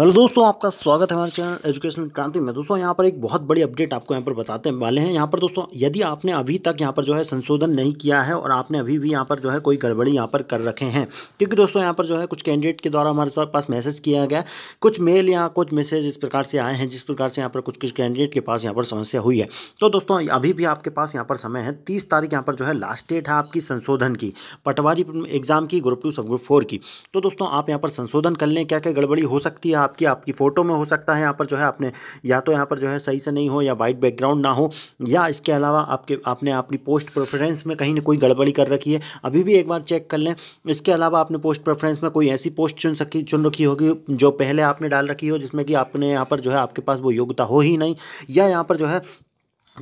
hello दोस्तों आपका स्वागत है हमारे चैनल एजुकेशन क्रांति में दोस्तों यहाँ पर एक बहुत बड़ी अपडेट आपको यहाँ पर बताते वाले हैं यहाँ पर दोस्तों यदि आपने अभी तक यहाँ पर जो है संशोधन नहीं किया है और आपने अभी भी यहाँ पर जो है कोई गड़बड़ी यहाँ पर कर रखे हैं क्योंकि दोस्तों यहाँ पर जो है कुछ कैंडिडेट के द्वारा हमारे पास मैसेज किया गया कुछ मेल या कुछ मैसेज इस प्रकार से आए हैं जिस प्रकार से यहाँ पर कुछ कुछ कैंडिडेट के पास यहाँ पर समस्या हुई है तो दोस्तों अभी भी आपके पास यहाँ पर समय है तीस तारीख यहाँ पर जो है लास्ट डेट है आपकी संशोधन की पटवारी एग्जाम की group two subgroup four की तो दोस्तों आप यहाँ पर संशोधन कर लें क्या क्या गड़बड़ी हो सकती है आपकी आपकी फ़ोटो में हो सकता है यहाँ पर जो है आपने या तो यहाँ पर जो है सही से नहीं हो या वाइट बैकग्राउंड ना हो या इसके अलावा आपके आपने अपनी पोस्ट प्रेफरेंस में कहीं ना कोई गड़बड़ी कर रखी है अभी भी एक बार चेक कर लें इसके अलावा आपने पोस्ट प्रेफरेंस में कोई ऐसी पोस्ट चुन सकी चुन रखी होगी जो पहले आपने डाल रखी हो जिसमें कि आपने यहाँ पर जो है आपके पास वो योग्यता हो ही नहीं या यहाँ पर जो है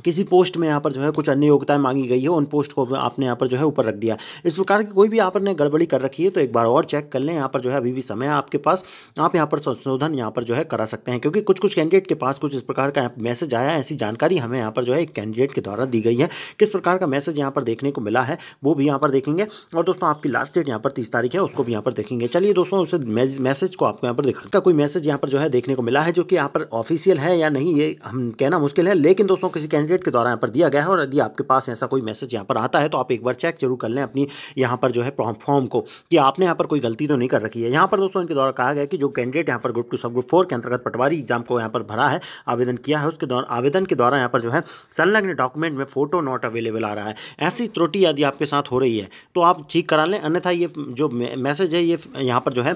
किसी पोस्ट में यहाँ पर जो है कुछ अन्य योग्यताएं मांगी गई है उन पोस्ट को आपने यहाँ पर जो है ऊपर रख दिया इस प्रकार की कोई भी यहाँ पर ने गड़बड़ी कर रखी है तो एक बार और चेक कर लें यहाँ पर जो है अभी भी समय है आपके पास आप यहाँ पर संशोधन यहाँ पर जो है करा सकते हैं क्योंकि कुछ कुछ कैंडिडेट के पास कुछ इस प्रकार का मैसेज आया ऐसी जानकारी हमें यहाँ पर जो है एक कैंडिडेट के द्वारा दी गई है किस प्रकार का मैसेज यहाँ पर देखने को मिला है वो भी यहाँ पर देखेंगे और दोस्तों आपकी लास्ट डेट यहाँ पर तीस तारीख है उसको भी यहाँ पर देखेंगे चलिए दोस्तों उस मैसेज को आपको यहाँ पर दिखा का कोई मैसेज यहाँ पर जो है देखने को मिला है जो कि यहाँ पर ऑफिशियल है या नहीं ये हम कहना मुश्किल है लेकिन दोस्तों किसी कैंडिडेट के द्वारा यहाँ पर दिया गया है और यदि आपके पास ऐसा कोई मैसेज यहाँ पर आता है तो आप एक बार चेक जरूर कर लें अपनी यहाँ पर जो है फॉर्म को कि आपने यहाँ पर कोई गलती तो नहीं कर रखी है यहाँ पर दोस्तों इनके द्वारा कहा गया कि जो कैंडिडेट यहाँ पर group two subgroup four के अंतर्गत पटवारी एग्जाम को यहाँ पर भरा है आवेदन किया है उसके द्वारा आवेदन के द्वारा यहाँ पर जो है संलग्न डॉक्यूमेंट में फोटो नॉट अवेलेबल आ रहा है ऐसी त्रुटि यदि आपके साथ हो रही है तो आप ठीक करा लें अन्यथा ये जो मैसेज है ये यहाँ पर जो है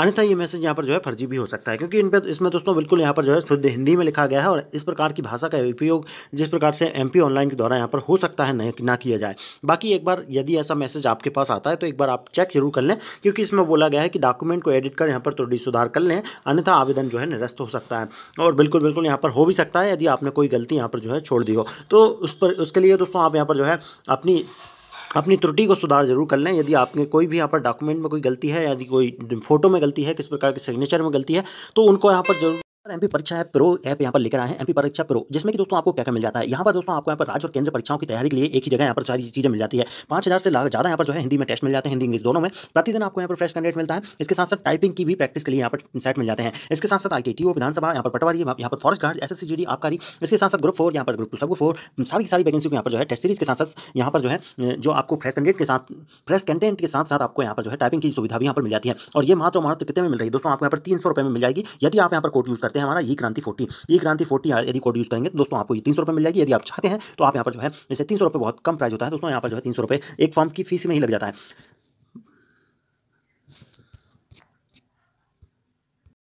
अन्यथा ये मैसेज यहाँ पर जो है फर्जी भी हो सकता है क्योंकि इन पर इसमें दोस्तों बिल्कुल यहाँ पर जो है शुद्ध हिंदी में लिखा गया है और इस प्रकार की भाषा का उपयोग जिस प्रकार से एम ऑनलाइन के द्वारा यहाँ पर हो सकता है ना किया जाए बाकी एक बार यदि ऐसा मैसेज आपके पास आता है तो एक बार आप चेक जरूर कर लें क्योंकि इसमें बोला गया है कि डॉक्यूमेंट को एडिट कर यहाँ पर त्रुटि सुधार कर लें अन्यथा आवेदन जो है निरस्त हो सकता है और बिल्कुल बिल्कुल यहाँ पर हो भी सकता है यदि आपने कोई गलती यहाँ पर जो है छोड़ दी हो तो उस पर उसके लिए दोस्तों आप यहाँ पर जो है अपनी अपनी त्रुटि को सुधार जरूर कर लें यदि आपके कोई भी यहाँ पर डॉक्यूमेंट में कोई गलती है यदि कोई फ़ोटो में गलती है किसी प्रकार के सिग्नेचर में गलती है तो उनको यहाँ पर जरूर एम परीक्षा ऐप प्रो ऐप यहाँ पर लेकर आए हैं एमपी परीक्षा प्रो जिसमें कि दोस्तों आपको क्या क्या मिल जाता है यहाँ पर दोस्तों आपको यहाँ पर राज्य और केंद्र परीक्षाओं की तैयारी के लिए एक ही जगह यहाँ पर सारी चीज़ें मिल जाती है पांच हज़ार से ज़्यादा यहाँ पर जो है हिंदी में टेस्ट मिल जाते हैं हिंदी इंग्लिश दोनों में प्रतिदिन आपको यहाँ पर फ्रेश कैंडिडेट मिलता है इसके साथ साथ टाइपिंग की भी प्रैक्टिस के लिए यहाँ पर सेट मिल जाते हैं इसके साथ साथ आई टी विधानसभा यहाँ पर पटवारी यहाँ पर forest guard S S C आबकारी इसके साथ साथ ग्रुप फोर यहाँ पर ग्रुप टू सब फोर सारी सारी वैकेंसी को यहाँ पर जो है टेस्ट सीरीज के साथ साथ यहाँ पर जो है जो आपको फ्रेश कैंडिडेट के साथ फ्रेश कंटेंट के साथ साथ आपको यहाँ पर जो है टाइपिंग की सुविधा भी यहाँ पर मिल जाती है और ये मात्र मात्र कितने में मिल रही है दोस्तों आपको यहाँ पर तीन सौ रुपये में मिल जाएगी यदि आप यहाँ पर कोड यूज़ करते करते हैं हमारा ई क्रांति फोर्टी ई क्रांति फोर्टी यदि कोड यूज़ करेंगे तो दोस्तों आपको ये तीन सौ मिल जाएगी यदि आप चाहते हैं तो आप यहाँ पर जो है जैसे तीन सौ बहुत कम प्राइस होता है दोस्तों यहाँ पर जो है तीन सौ एक फॉर्म की फीस में ही लग जाता है